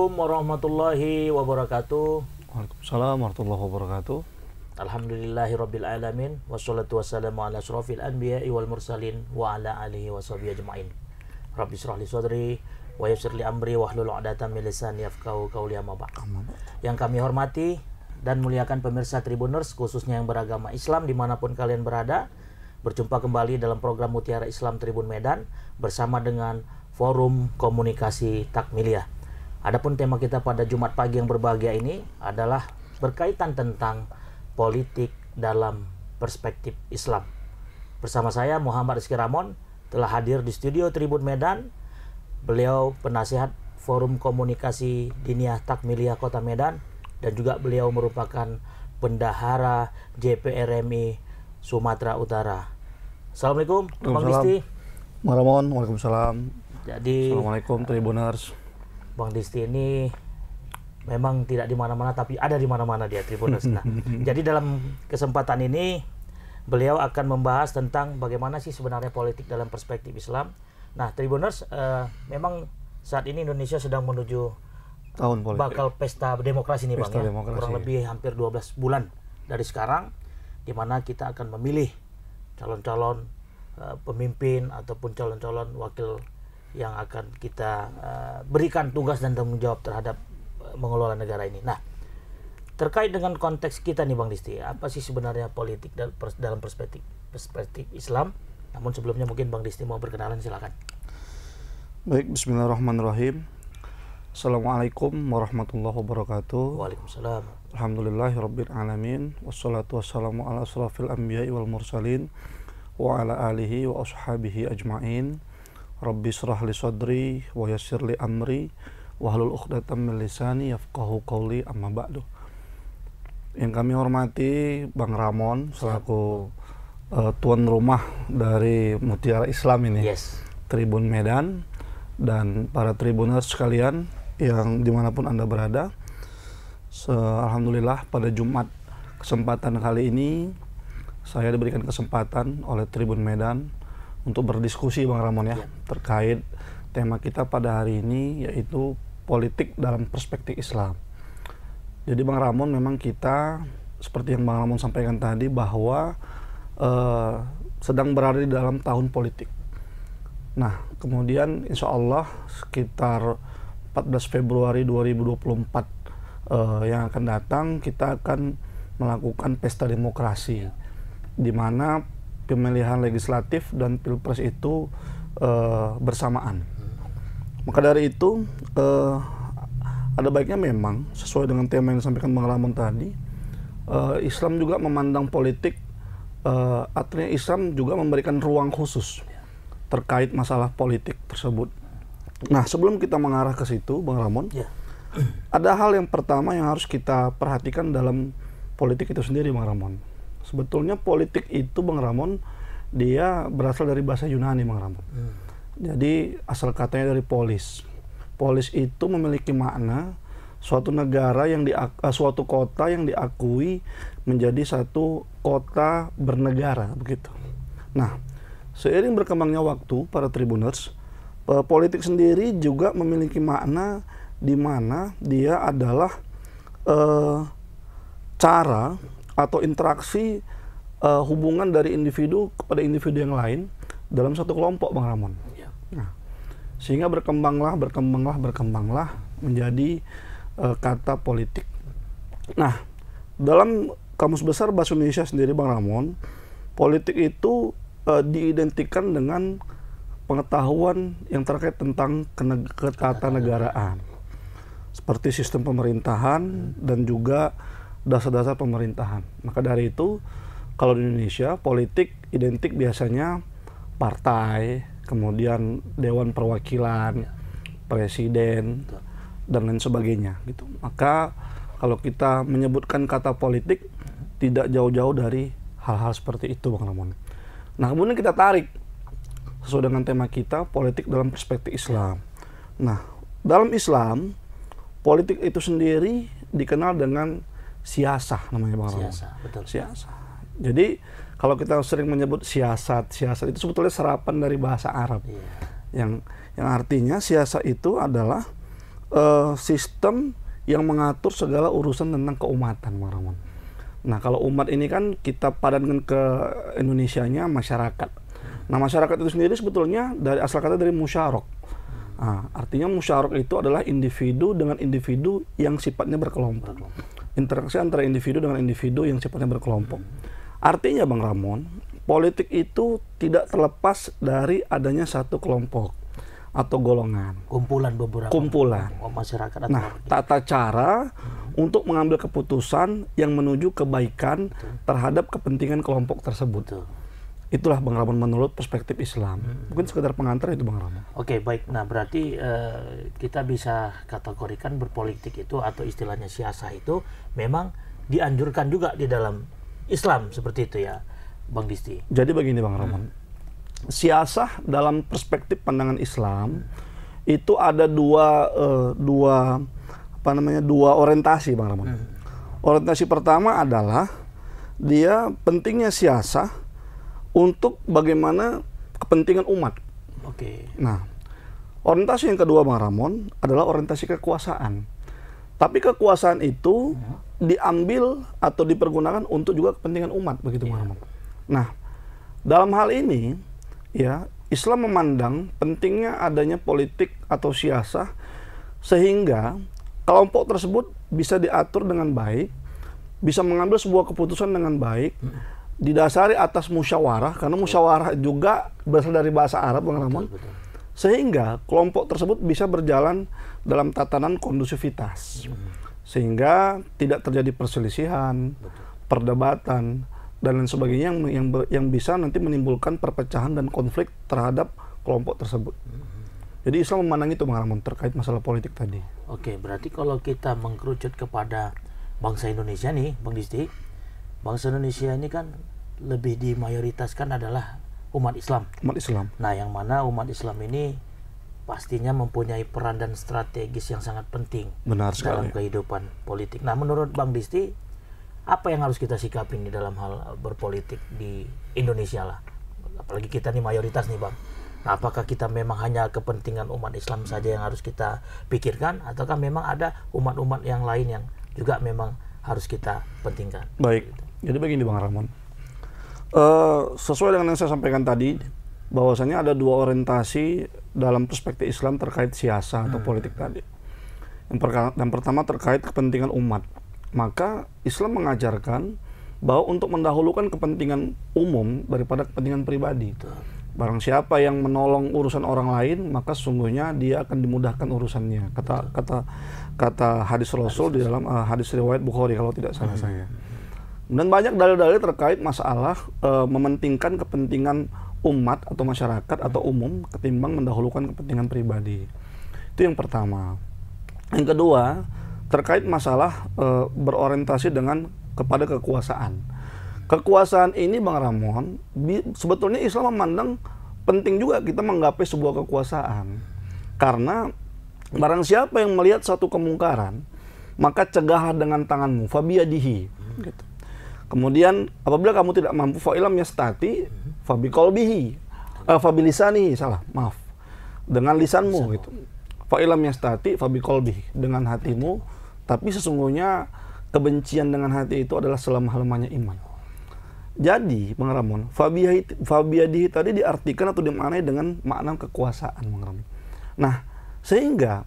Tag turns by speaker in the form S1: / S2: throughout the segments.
S1: Assalamualaikum warahmatullahi wabarakatuh. Waalaikumsalam warahmatullahi wabarakatuh. Alhamdulillahi rabbil alamin wassalatu wassalamu ala asrofil anbiya'i wal mursalin wa ala alihi washabihi ajmain. Rabbi israh li sadri wa yassir li amri wahlul 'uqdatam min lisani yafqahu qauli amma ba'd. Yang kami hormati dan muliakan pemirsa Tribuners khususnya yang beragama Islam dimanapun kalian berada. Berjumpa kembali dalam program Mutiara Islam Tribun Medan bersama dengan Forum Komunikasi Takmiliah. Adapun tema kita pada Jumat pagi yang berbahagia ini adalah berkaitan tentang politik dalam perspektif Islam. Bersama saya Muhammad Rizky Ramon telah hadir di studio Tribun Medan. Beliau penasihat Forum Komunikasi Diniah Takmiliyah Kota Medan dan juga beliau merupakan bendahara JPRMI Sumatera Utara. Assalamualaikum, Bang Disti.
S2: Waalaikumsalam.
S1: Jadi Assalamualaikum Tribuners. Bang Disti ini memang tidak di mana-mana tapi ada di mana-mana dia Tribunus. Nah, jadi dalam kesempatan ini beliau akan membahas tentang bagaimana sih sebenarnya politik dalam perspektif Islam. Nah, Tribuners uh, memang saat ini Indonesia sedang menuju
S2: tahun politik. bakal
S1: pesta demokrasi nih pesta Bang. Ya. Demokrasi. Kurang lebih hampir 12 bulan dari sekarang di mana kita akan memilih calon-calon uh, pemimpin ataupun calon-calon wakil yang akan kita uh, berikan tugas dan tanggung jawab terhadap uh, mengelola negara ini. Nah, terkait dengan konteks kita nih Bang Disti, apa sih sebenarnya politik dalam perspektif perspektif Islam? Namun sebelumnya mungkin Bang Disti mau berkenalan silakan.
S2: Baik, bismillahirrahmanirrahim. Assalamualaikum warahmatullahi wabarakatuh. Waalaikumsalam. rabbil alamin wassalatu wassalamu ala asrafil anbiya'i wal mursalin wa ala alihi wa ashabihi ajmain. Rabbi syrah li sadri wa yassir li amri wahlul uqdatam min lisani yafqahu qawli amma ba'du. Yang kami hormati Bang Ramon selaku uh, tuan rumah dari Mutiara Islam ini. Yes. Tribun Medan dan para tribuners sekalian yang dimanapun Anda berada. Se Alhamdulillah pada Jumat kesempatan kali ini saya diberikan kesempatan oleh Tribun Medan untuk berdiskusi Bang Ramon ya, ya terkait tema kita pada hari ini yaitu politik dalam perspektif Islam. Jadi Bang Ramon memang kita seperti yang Bang Ramon sampaikan tadi bahwa eh, sedang berada di dalam tahun politik. Nah, kemudian insya Allah sekitar 14 Februari 2024 eh, yang akan datang kita akan melakukan pesta demokrasi iya. di mana pemilihan legislatif dan pilpres itu uh, bersamaan. Maka dari itu uh, ada baiknya memang sesuai dengan tema yang disampaikan Bang Ramon tadi, uh, Islam juga memandang politik, uh, artinya Islam juga memberikan ruang khusus terkait masalah politik tersebut. Nah sebelum kita mengarah ke situ, Bang Ramon, ya. ada hal yang pertama yang harus kita perhatikan dalam politik itu sendiri, Bang Ramon Sebetulnya politik itu Bang Ramon dia berasal dari bahasa Yunani Bang Ramon. Hmm. Jadi asal katanya dari polis. Polis itu memiliki makna suatu negara yang di eh, suatu kota yang diakui menjadi satu kota bernegara begitu. Nah, seiring berkembangnya waktu para tribuners, eh, politik sendiri juga memiliki makna di mana dia adalah uh, cara atau interaksi uh, hubungan dari individu kepada individu yang lain dalam satu kelompok Bang Ramon. Iya. Nah, sehingga berkembanglah, berkembanglah, berkembanglah menjadi uh, kata politik. Nah, dalam kamus besar bahasa Indonesia sendiri Bang Ramon, politik itu uh, diidentikan dengan pengetahuan yang terkait tentang ketatanegaraan seperti sistem pemerintahan dan juga dasar-dasar pemerintahan. Maka dari itu, kalau di Indonesia politik identik biasanya partai, kemudian dewan perwakilan, ya. presiden dan lain sebagainya gitu. Maka kalau kita menyebutkan kata politik tidak jauh-jauh dari hal-hal seperti itu Bang Ramon. Nah, kemudian kita tarik sesuai dengan tema kita politik dalam perspektif Islam. Nah, dalam Islam politik itu sendiri dikenal dengan siasah namanya Bang ramon, Siasah, betul. Siasah. Jadi kalau kita sering menyebut siasat, siasat itu sebetulnya serapan dari bahasa Arab. Yeah. Yang yang artinya siasat itu adalah uh, sistem yang mengatur segala urusan tentang keumatan, Bang Ramon. Nah, kalau umat ini kan kita padankan ke Indonesia-nya masyarakat. Nah, masyarakat itu sendiri sebetulnya dari asal kata dari musyarak. Nah, artinya musyarak itu adalah individu dengan individu yang sifatnya berkelompok interaksi antara individu dengan individu yang sifatnya berkelompok. Artinya Bang Ramon, politik itu tidak terlepas dari adanya satu kelompok atau golongan. Kumpulan beberapa. Kumpulan.
S1: Oh, masyarakat. Atau nah,
S2: tata cara hmm. untuk mengambil keputusan yang menuju kebaikan Betul. terhadap kepentingan kelompok tersebut. Betul. Itulah Bang Ramon menurut perspektif Islam. Hmm. Mungkin sekedar pengantar itu Bang Ramon.
S1: Oke, okay, baik. Nah, berarti uh, kita bisa kategorikan berpolitik itu atau istilahnya siasah itu memang dianjurkan juga di dalam Islam seperti itu ya, Bang Disti.
S2: Jadi begini Bang Ramon. Hmm. Siasah dalam perspektif pandangan Islam itu ada dua uh, dua apa namanya? dua orientasi Bang Ramon. Hmm. Orientasi pertama adalah dia pentingnya siasah untuk bagaimana kepentingan umat. Oke. Okay. Nah, orientasi yang kedua Bang Ramon adalah orientasi kekuasaan. Tapi kekuasaan itu ya. diambil atau dipergunakan untuk juga kepentingan umat begitu ya. Bang Ramon. Nah, dalam hal ini ya Islam memandang pentingnya adanya politik atau siasah sehingga kelompok tersebut bisa diatur dengan baik, bisa mengambil sebuah keputusan dengan baik. Hmm didasari atas musyawarah karena musyawarah juga berasal dari bahasa Arab Bang Ramon. Betul, betul. Sehingga kelompok tersebut bisa berjalan dalam tatanan kondusivitas. Hmm. Sehingga tidak terjadi perselisihan, perdebatan dan lain sebagainya yang yang, yang bisa nanti menimbulkan perpecahan dan konflik terhadap kelompok tersebut. Hmm. Jadi Islam memandang itu Bang Ramon terkait masalah politik tadi.
S1: Oke, berarti kalau kita mengkerucut kepada bangsa Indonesia nih, Bang Disti, bangsa Indonesia ini kan lebih dimayoritaskan adalah umat Islam. Umat Islam. Nah, yang mana umat Islam ini pastinya mempunyai peran dan strategis yang sangat penting Benar sekali. dalam kehidupan politik. Nah, menurut Bang Disti, apa yang harus kita sikapi ini dalam hal berpolitik di Indonesia lah? Apalagi kita nih mayoritas nih, Bang. Nah, apakah kita memang hanya kepentingan umat Islam saja yang harus kita pikirkan ataukah memang ada umat-umat yang lain yang juga memang harus kita pentingkan?
S2: Baik. Gitu. Jadi begini Bang Ramon, uh, sesuai dengan yang saya sampaikan tadi, bahwasanya ada dua orientasi dalam perspektif Islam terkait siasa atau hmm. politik tadi. Yang, yang pertama terkait kepentingan umat. Maka Islam mengajarkan bahwa untuk mendahulukan kepentingan umum daripada kepentingan pribadi. Itu. Barang siapa yang menolong urusan orang lain, maka sesungguhnya dia akan dimudahkan urusannya. Kata kata kata hadis Rasul di dalam uh, hadis riwayat Bukhari kalau tidak salah hmm. saya. Dan banyak dalil-dalil terkait masalah e, mementingkan kepentingan umat atau masyarakat atau umum ketimbang mendahulukan kepentingan pribadi. Itu yang pertama. Yang kedua, terkait masalah e, berorientasi dengan kepada kekuasaan. Kekuasaan ini Bang Ramon bi, sebetulnya Islam memandang penting juga kita menggapai sebuah kekuasaan. Karena barang siapa yang melihat satu kemungkaran, maka cegahlah dengan tanganmu, fabiadihi hmm. gitu. Kemudian apabila kamu tidak mampu fa'ilam yastati fabi kolbihi uh, eh, fabi lisani salah maaf dengan lisanmu Lisan. gitu. Fa'ilam yastati fabi dengan hatimu tapi sesungguhnya kebencian dengan hati itu adalah selama-lamanya iman. Jadi, Bang Ramon, Fabiadihi tadi diartikan atau dimaknai dengan makna kekuasaan, Bang Ramon. Nah, sehingga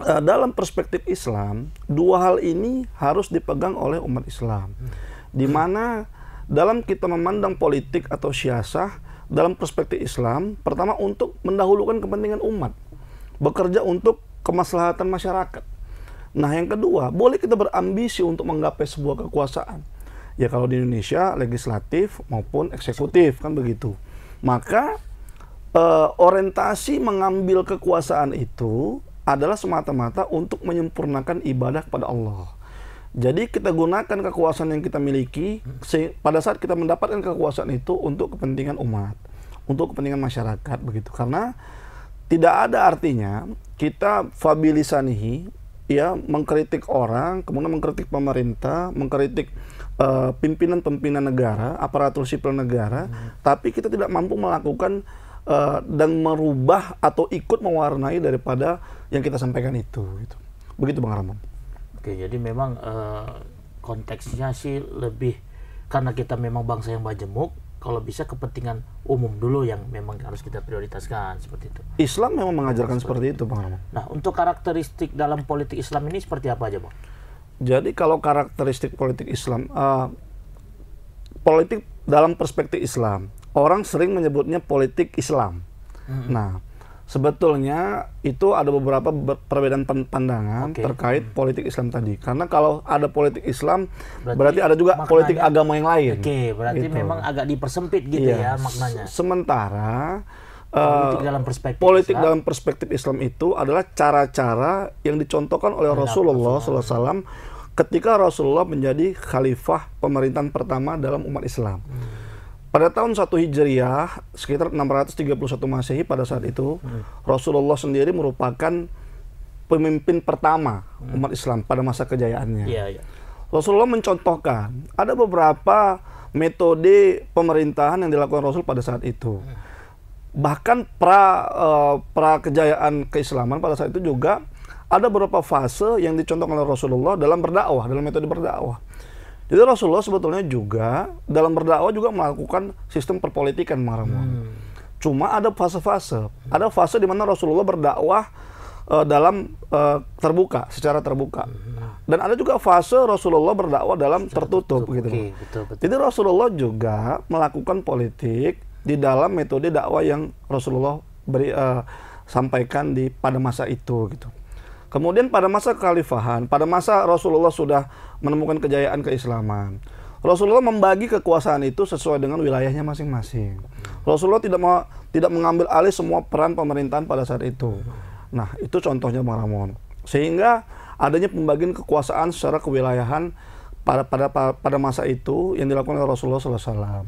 S2: eh, dalam perspektif Islam, dua hal ini harus dipegang oleh umat Islam di mana dalam kita memandang politik atau siasah dalam perspektif Islam, pertama untuk mendahulukan kepentingan umat, bekerja untuk kemaslahatan masyarakat. Nah, yang kedua, boleh kita berambisi untuk menggapai sebuah kekuasaan. Ya kalau di Indonesia legislatif maupun eksekutif kan begitu. Maka eh, orientasi mengambil kekuasaan itu adalah semata-mata untuk menyempurnakan ibadah kepada Allah. Jadi kita gunakan kekuasaan yang kita miliki pada saat kita mendapatkan kekuasaan itu untuk kepentingan umat, untuk kepentingan masyarakat begitu. Karena tidak ada artinya kita fabilisanihi ya mengkritik orang, kemudian mengkritik pemerintah, mengkritik eh, pimpinan-pimpinan uh, negara, aparatur sipil negara, hmm. tapi kita tidak mampu melakukan uh, dan merubah atau ikut mewarnai daripada yang kita sampaikan
S1: itu gitu.
S2: Begitu Bang Ramon.
S1: Oke, jadi memang uh, konteksnya sih lebih karena kita memang bangsa yang majemuk, kalau bisa kepentingan umum dulu yang memang harus kita prioritaskan seperti itu.
S2: Islam memang mengajarkan seperti, seperti itu, Bang Rama.
S1: Nah, untuk karakteristik dalam politik Islam ini seperti apa aja, Bang?
S2: Jadi kalau karakteristik politik Islam, uh, politik dalam perspektif Islam, orang sering menyebutnya politik Islam. Hmm. Nah, Sebetulnya itu ada beberapa perbedaan pandangan okay. terkait hmm. politik Islam tadi. Karena kalau ada politik Islam, berarti, berarti ada juga maknanya, politik agama yang lain. Oke, okay, berarti gitu. memang agak dipersempit gitu yeah. ya maknanya. Sementara eh, politik dalam perspektif politik Islam. dalam perspektif Islam itu adalah cara-cara yang dicontohkan oleh Benar, Rasulullah SAW ketika Rasulullah menjadi khalifah pemerintahan pertama dalam umat Islam. Hmm. Pada tahun 1 Hijriah, sekitar 631 Masehi pada saat itu, hmm. Rasulullah sendiri merupakan pemimpin pertama umat Islam pada masa kejayaannya. Ya, ya. Rasulullah mencontohkan, ada beberapa metode pemerintahan yang dilakukan Rasul pada saat itu. Bahkan pra, uh, eh, pra kejayaan keislaman pada saat itu juga ada beberapa fase yang dicontohkan oleh Rasulullah dalam berdakwah, dalam metode berdakwah. Jadi Rasulullah sebetulnya juga dalam berdakwah juga melakukan sistem perpolitikan marah Hmm. Cuma ada fase-fase. Ada fase di mana Rasulullah berdakwah uh, dalam uh, terbuka, secara terbuka. Hmm. Dan ada juga fase Rasulullah berdakwah dalam secara tertutup, tertutup gitu. betul, betul. Jadi Rasulullah juga melakukan politik di dalam metode dakwah yang Rasulullah beri uh, sampaikan di pada masa itu gitu. Kemudian pada masa kekhalifahan, pada masa Rasulullah sudah menemukan kejayaan keislaman. Rasulullah membagi kekuasaan itu sesuai dengan wilayahnya masing-masing. Rasulullah tidak mau tidak mengambil alih semua peran pemerintahan pada saat itu. Nah, itu contohnya Maramon. Sehingga adanya pembagian kekuasaan secara kewilayahan pada pada pada masa itu yang dilakukan oleh Rasulullah Wasallam.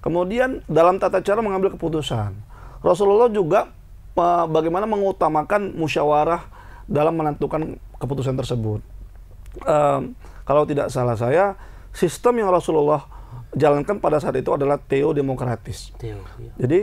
S2: Kemudian dalam tata cara mengambil keputusan, Rasulullah juga eh, bagaimana mengutamakan musyawarah dalam menentukan keputusan tersebut. Um, kalau tidak salah saya, sistem yang Rasulullah jalankan pada saat itu adalah teodemokratis. Teo, iya. Jadi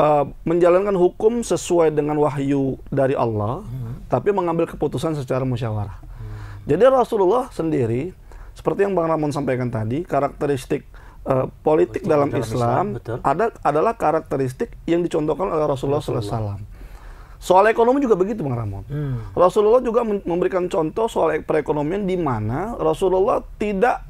S2: uh, menjalankan hukum sesuai dengan wahyu dari Allah, hmm. tapi mengambil keputusan secara musyawarah. Hmm. Jadi Rasulullah sendiri, seperti yang Bang Ramon sampaikan tadi, karakteristik uh, politik, politik dalam Islam, Islam ada adalah karakteristik yang dicontohkan oleh Rasulullah, Rasulullah. SAW. Soal ekonomi juga begitu, Bang Ramon. Hmm. Rasulullah juga memberikan contoh soal e-, perekonomian di mana Rasulullah tidak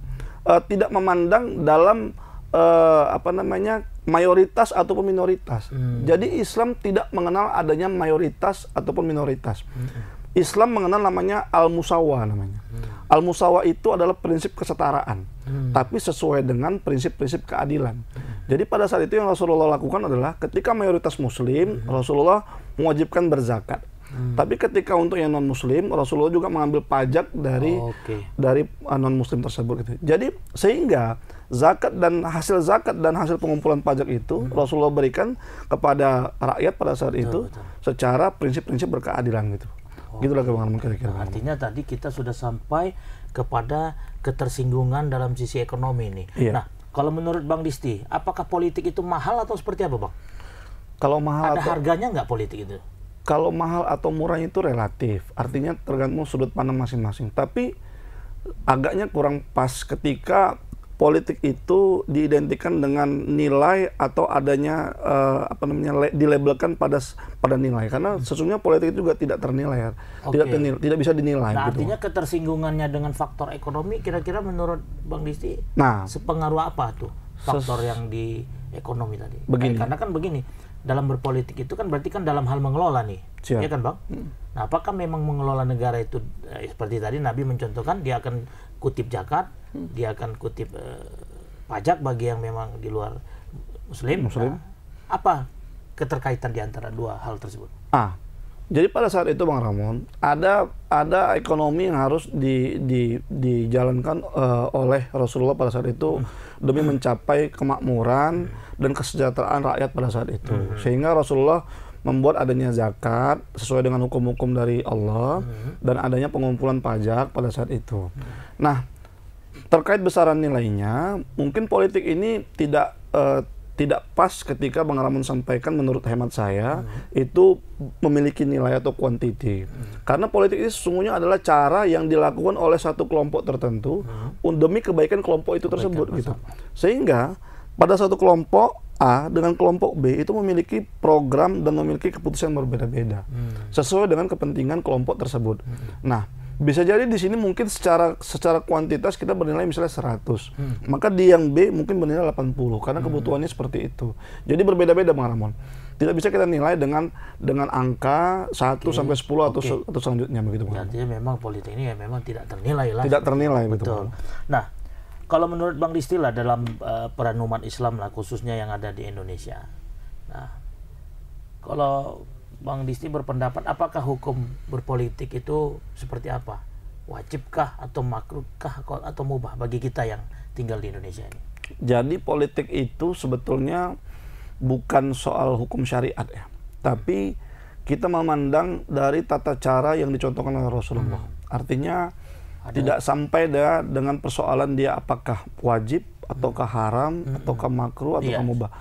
S2: uh, tidak memandang dalam uh, apa namanya mayoritas ataupun minoritas. Hmm. Jadi Islam tidak mengenal adanya mayoritas ataupun minoritas. Hmm. Islam mengenal namanya al-musawa namanya. Hmm. Al-musawa itu adalah prinsip kesetaraan. Hmm. tapi sesuai dengan prinsip-prinsip keadilan. Hmm. Jadi pada saat itu yang Rasulullah lakukan adalah ketika mayoritas muslim, hmm. Rasulullah mewajibkan berzakat. Hmm. Tapi ketika untuk yang non muslim, Rasulullah juga mengambil pajak dari oh, okay. dari uh, non muslim tersebut gitu. Jadi sehingga zakat dan hasil zakat dan hasil pengumpulan pajak itu hmm. Rasulullah berikan kepada rakyat pada saat betul, itu betul. secara prinsip-prinsip berkeadilan gitu. Oh. Gitulah kira-kira. Artinya
S1: tadi kita sudah sampai kepada ketersinggungan dalam sisi ekonomi ini. Iya. Nah, kalau menurut Bang Disti, apakah politik itu mahal atau seperti apa, Bang? Kalau mahal ada atau, harganya nggak politik itu?
S2: Kalau mahal atau murah itu relatif, artinya tergantung sudut pandang masing-masing. Tapi agaknya kurang pas ketika politik itu diidentikan dengan nilai atau adanya uh, apa namanya le, dilabelkan pada pada nilai karena hmm. sesungguhnya politik itu juga tidak ternilai ya. Okay. Tidak ternilai, tidak bisa dinilai nah, gitu. Artinya
S1: ketersinggungannya dengan faktor ekonomi kira-kira menurut Bang Disti nah sepengaruh apa tuh faktor yang di ekonomi tadi? Begini. Nah, karena kan begini, dalam berpolitik itu kan berarti kan dalam hal mengelola nih. Siap. Ya kan, Bang? Hmm. Nah, apakah memang mengelola negara itu eh, seperti tadi Nabi mencontohkan dia akan kutip zakat, hmm. dia akan kutip uh, pajak bagi yang memang di luar muslim. Muslim. Nah, apa keterkaitan di antara dua hal tersebut?
S2: Ah, jadi pada saat itu Bang Ramon ada ada ekonomi yang harus di, di, dijalankan uh, oleh Rasulullah pada saat itu hmm. demi mencapai kemakmuran hmm. dan kesejahteraan rakyat pada saat itu. Hmm. Sehingga Rasulullah membuat adanya zakat sesuai dengan hukum-hukum dari Allah hmm. dan adanya pengumpulan pajak pada saat itu. Nah, terkait besaran nilainya, mungkin politik ini tidak uh, tidak pas ketika Bang Ramon sampaikan menurut hemat saya hmm. itu memiliki nilai atau kuantiti. Hmm. Karena politik ini sesungguhnya adalah cara yang dilakukan oleh satu kelompok tertentu hmm. demi kebaikan kelompok itu kebaikan tersebut masalah. gitu. Sehingga pada suatu kelompok A dengan kelompok B itu memiliki program dan memiliki keputusan berbeda-beda hmm. sesuai dengan kepentingan kelompok tersebut. Hmm. Nah, bisa jadi di sini mungkin secara secara kuantitas kita bernilai misalnya 100. Hmm. Maka di yang B mungkin bernilai 80 karena hmm. kebutuhannya seperti itu. Jadi berbeda-beda Bang Ramon. Tidak bisa kita nilai dengan dengan angka 1 okay. sampai 10 atau okay. atau selanjutnya begitu Bang.
S1: Artinya memang politik ini ya memang tidak ternilai lah. Tidak
S2: ternilai betul. betul.
S1: Nah, kalau menurut Bang lah dalam uh, peran umat Islam lah khususnya yang ada di Indonesia. Nah, kalau Bang Disti berpendapat apakah hukum berpolitik itu seperti apa? Wajibkah atau makruhkah atau mubah bagi kita yang tinggal di Indonesia ini?
S2: Jadi politik itu sebetulnya bukan soal hukum syariat ya, tapi kita memandang dari tata cara yang dicontohkan oleh Rasulullah. Hmm. Artinya ada. Tidak sampai dengan, dengan persoalan dia apakah wajib ataukah haram hmm. ataukah makruh ataukah yeah. mubah.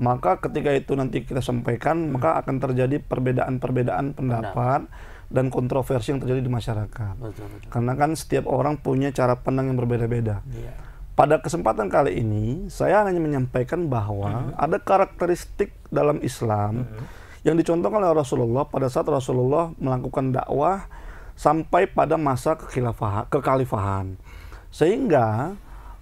S2: Maka ketika itu nanti kita sampaikan, hmm. maka akan terjadi perbedaan-perbedaan pendapat dan kontroversi yang terjadi di masyarakat. Betul, betul. Karena kan setiap orang punya cara pandang yang berbeda-beda. Yeah. Pada kesempatan kali ini, saya hanya menyampaikan bahwa hmm. ada karakteristik dalam Islam hmm. yang dicontohkan oleh Rasulullah pada saat Rasulullah melakukan dakwah sampai pada masa kekhalifahan. Sehingga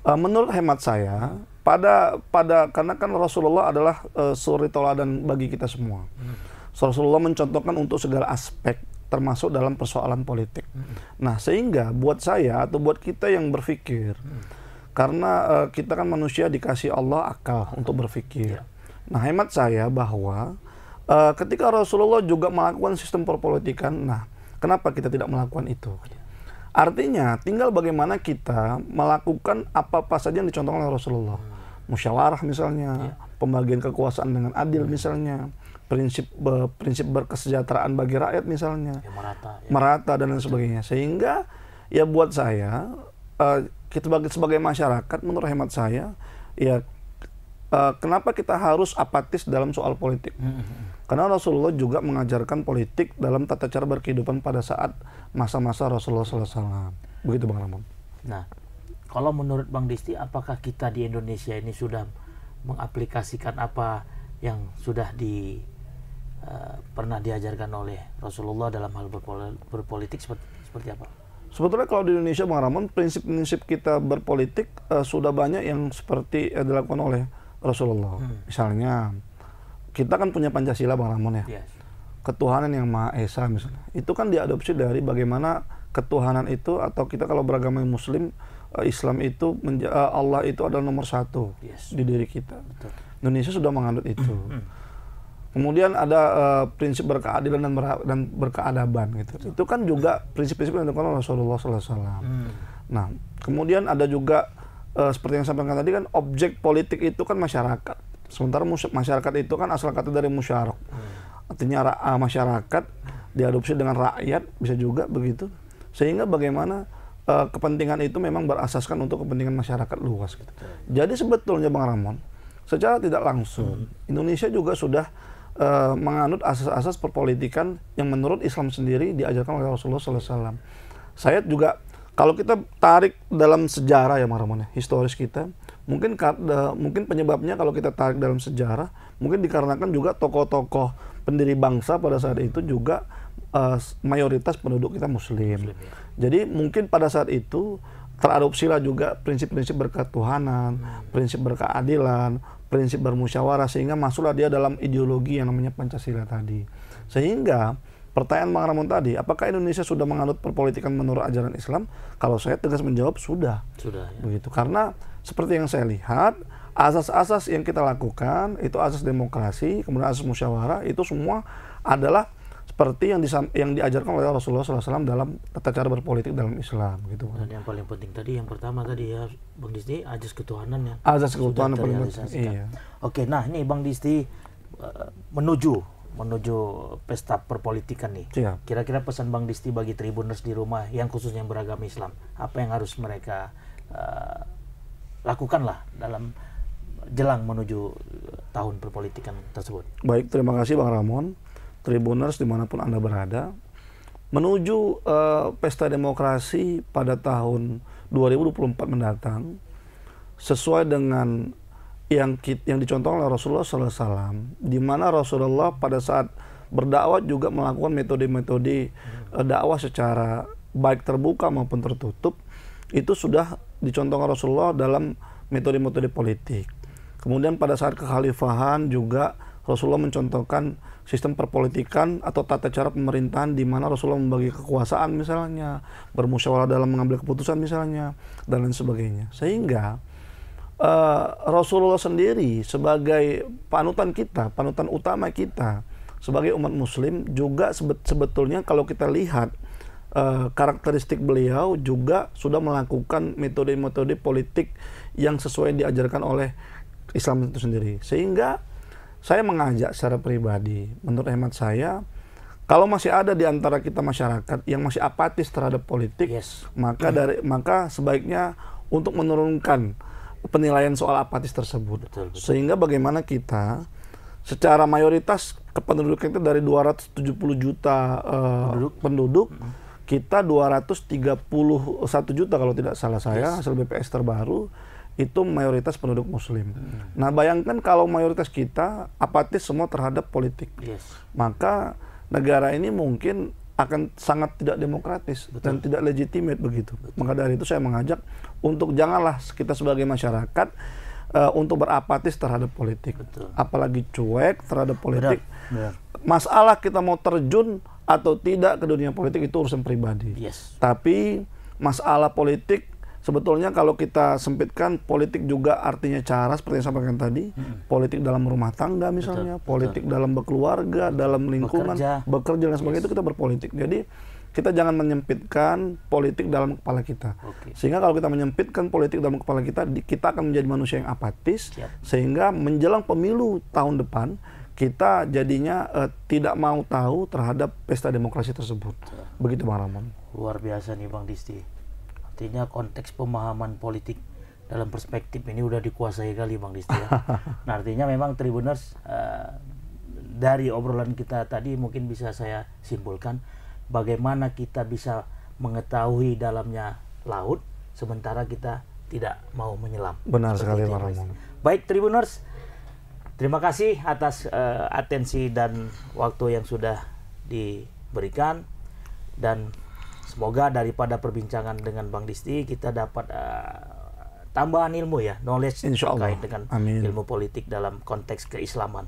S2: uh, menurut hemat saya pada pada karena kan Rasulullah adalah uh, suri dan bagi kita semua. Hmm. Rasulullah mencontohkan untuk segala aspek termasuk dalam persoalan politik. Hmm. Nah, sehingga buat saya atau buat kita yang berpikir hmm. karena uh, kita kan manusia dikasih Allah akal hmm. untuk berpikir. Ya. Nah, hemat saya bahwa uh, ketika Rasulullah juga melakukan sistem perpolitikan, nah Kenapa kita tidak melakukan itu? Artinya tinggal bagaimana kita melakukan apa-apa saja yang dicontohkan oleh Rasulullah. Musyawarah misalnya, iya. pembagian kekuasaan dengan adil iya. misalnya, prinsip prinsip berkesejahteraan bagi rakyat misalnya, ya, merata, ya. merata dan lain sebagainya. Sehingga ya buat saya eh, kita sebagai masyarakat menurut hemat saya ya Eh, kenapa kita harus apatis dalam soal politik? Hmm, hmm, hmm. Karena Rasulullah juga mengajarkan politik dalam tata cara berkehidupan pada saat masa-masa Rasulullah SAW. Begitu Bang Ramon.
S1: Nah, kalau menurut Bang Disti, apakah kita di Indonesia ini sudah mengaplikasikan apa yang sudah di eh, pernah diajarkan oleh Rasulullah dalam hal berpolitik seperti, seperti apa?
S2: Sebetulnya kalau di Indonesia, Bang Ramon, prinsip-prinsip kita berpolitik uh, sudah banyak yang seperti uh, dilakukan oleh Rasulullah. Hmm. Misalnya kita kan punya Pancasila Bang Ramon ya. Yes. Ketuhanan yang Maha Esa misalnya. Itu kan diadopsi dari bagaimana ketuhanan itu atau kita kalau beragama muslim eh, Islam itu eh, Allah itu adalah nomor satu yes. di diri kita. Betul. Indonesia sudah menganut itu. Hmm. Hmm. Kemudian ada uh, prinsip berkeadilan dan, ber dan berkeadaban gitu. Itu kan juga prinsip-prinsip yang dilakukan Rasulullah SAW. Hmm. Nah, kemudian ada juga uh, seperti yang saya sampaikan tadi kan objek politik itu kan masyarakat. Sementara masyarakat itu kan asal kata dari musyarak. Artinya ra- eh, masyarakat diadopsi dengan rakyat bisa juga begitu. Sehingga bagaimana uh, kepentingan itu memang berasaskan untuk kepentingan masyarakat luas gitu. Jadi sebetulnya Bang Ramon secara tidak langsung hmm. Indonesia juga sudah uh, menganut asas-asas perpolitikan yang menurut Islam sendiri diajarkan oleh Rasulullah SAW. Saya juga kalau kita tarik dalam sejarah ya Marmon ya, historis kita, mungkin mungkin penyebabnya kalau kita tarik dalam sejarah, mungkin dikarenakan juga tokoh-tokoh pendiri bangsa pada saat itu juga uh, mayoritas penduduk kita muslim. muslim ya. Jadi mungkin pada saat itu teradopsilah juga prinsip-prinsip berketuhanan, hmm. prinsip berkeadilan, prinsip bermusyawarah sehingga masuklah dia dalam ideologi yang namanya Pancasila tadi. Sehingga Pertanyaan Bang Ramon tadi, apakah Indonesia sudah menganut perpolitikan menurut ajaran Islam? Kalau saya tegas menjawab sudah. Sudah. Ya. Begitu karena seperti yang saya lihat, asas-asas yang kita lakukan itu asas demokrasi, kemudian asas musyawarah itu semua adalah seperti yang yang diajarkan oleh Rasulullah SAW dalam tata cara berpolitik dalam Islam
S1: gitu. Dan yang paling penting tadi yang pertama tadi ya Bang Disti azas ketuhanan ya. Azas ketuhanan paling penting. Iya. Oke, nah ini Bang Disti eh, menuju menuju pesta perpolitikan nih. kira Kira-kira pesan Bang Disti bagi tribuners di rumah yang khususnya beragama Islam, apa yang harus mereka uh, eh, lakukanlah dalam jelang menuju eh, tahun perpolitikan tersebut.
S2: Baik, terima kasih Bang Ramon. Tribuners dimanapun Anda berada, menuju uh, pesta demokrasi pada tahun 2024 mendatang, sesuai dengan yang yang dicontohkan oleh Rasulullah Wasallam di mana Rasulullah pada saat berdakwah juga melakukan metode-metode hmm. eh, dakwah secara baik terbuka maupun tertutup itu sudah dicontohkan Rasulullah dalam metode-metode politik. Kemudian pada saat kekhalifahan juga Rasulullah mencontohkan sistem perpolitikan atau tata cara pemerintahan di mana Rasulullah membagi kekuasaan misalnya, bermusyawarah dalam mengambil keputusan misalnya dan lain sebagainya. Sehingga uh, Rasulullah sendiri sebagai panutan kita, panutan utama kita sebagai umat Muslim juga sebetulnya kalau kita lihat uh, karakteristik beliau juga sudah melakukan metode-metode politik yang sesuai diajarkan oleh Islam itu sendiri. Sehingga saya mengajak secara pribadi, menurut hemat saya, kalau masih ada di antara kita masyarakat yang masih apatis terhadap politik, yes. maka dari maka sebaiknya untuk menurunkan penilaian soal apatis tersebut. Betul, betul. Sehingga bagaimana kita secara mayoritas kependudukan kita dari 270 juta uh, penduduk, penduduk hmm. kita 231 juta kalau tidak salah saya yes. hasil BPS terbaru itu mayoritas penduduk muslim. Hmm. Nah, bayangkan kalau mayoritas kita apatis semua terhadap politik. Yes. Maka negara ini mungkin akan sangat tidak demokratis Betul. dan tidak legitimate begitu. Maka dari itu saya mengajak untuk janganlah kita sebagai masyarakat uh, untuk berapatis terhadap politik, Betul. apalagi cuek terhadap politik. Benar. Benar. Masalah kita mau terjun atau tidak ke dunia politik itu urusan pribadi. Yes. Tapi masalah politik Sebetulnya kalau kita sempitkan politik juga artinya cara seperti yang saya sampaikan tadi, hmm. politik dalam rumah tangga misalnya, betul, politik betul. dalam berkeluarga, dalam lingkungan, bekerja, bekerja dan sebagainya yes. itu kita berpolitik. Jadi kita jangan menyempitkan politik dalam kepala kita. Okay. Sehingga kalau kita menyempitkan politik dalam kepala kita, kita akan menjadi manusia yang apatis, Siap. sehingga menjelang pemilu tahun depan kita jadinya eh, tidak mau tahu terhadap pesta demokrasi tersebut. Begitu Bang
S1: Ramon. Luar biasa nih Bang Disti artinya konteks pemahaman politik dalam perspektif ini udah dikuasai kali Bang Disti ya. nah artinya memang Tribuners uh, dari obrolan kita tadi mungkin bisa saya simpulkan bagaimana kita bisa mengetahui dalamnya laut sementara kita tidak mau menyelam. Benar sekali Pak Baik Tribuners, terima kasih atas uh, atensi dan waktu yang sudah diberikan dan semoga daripada perbincangan dengan Bang Disti kita dapat uh, tambahan ilmu ya, knowledge Insya terkait dengan Amin. ilmu politik dalam konteks keislaman.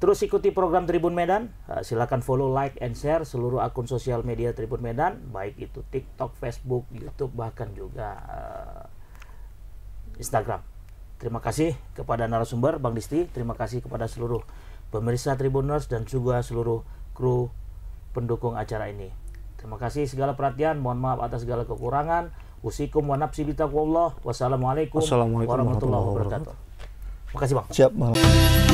S1: Terus ikuti program Tribun Medan. Uh, silakan follow, like, and share seluruh akun sosial media Tribun Medan, baik itu TikTok, Facebook, YouTube, bahkan juga uh, Instagram. Terima kasih kepada narasumber Bang Disti. Terima kasih kepada seluruh pemirsa Tribuners dan juga seluruh kru pendukung acara ini. Terima kasih segala perhatian. Mohon maaf atas segala kekurangan. Usikum wa nafsi bitaqwallah. Wassalamualaikum, Wassalamualaikum warahmatullahi wabarakatuh.
S2: Terima kasih, Bang. Siap, malam.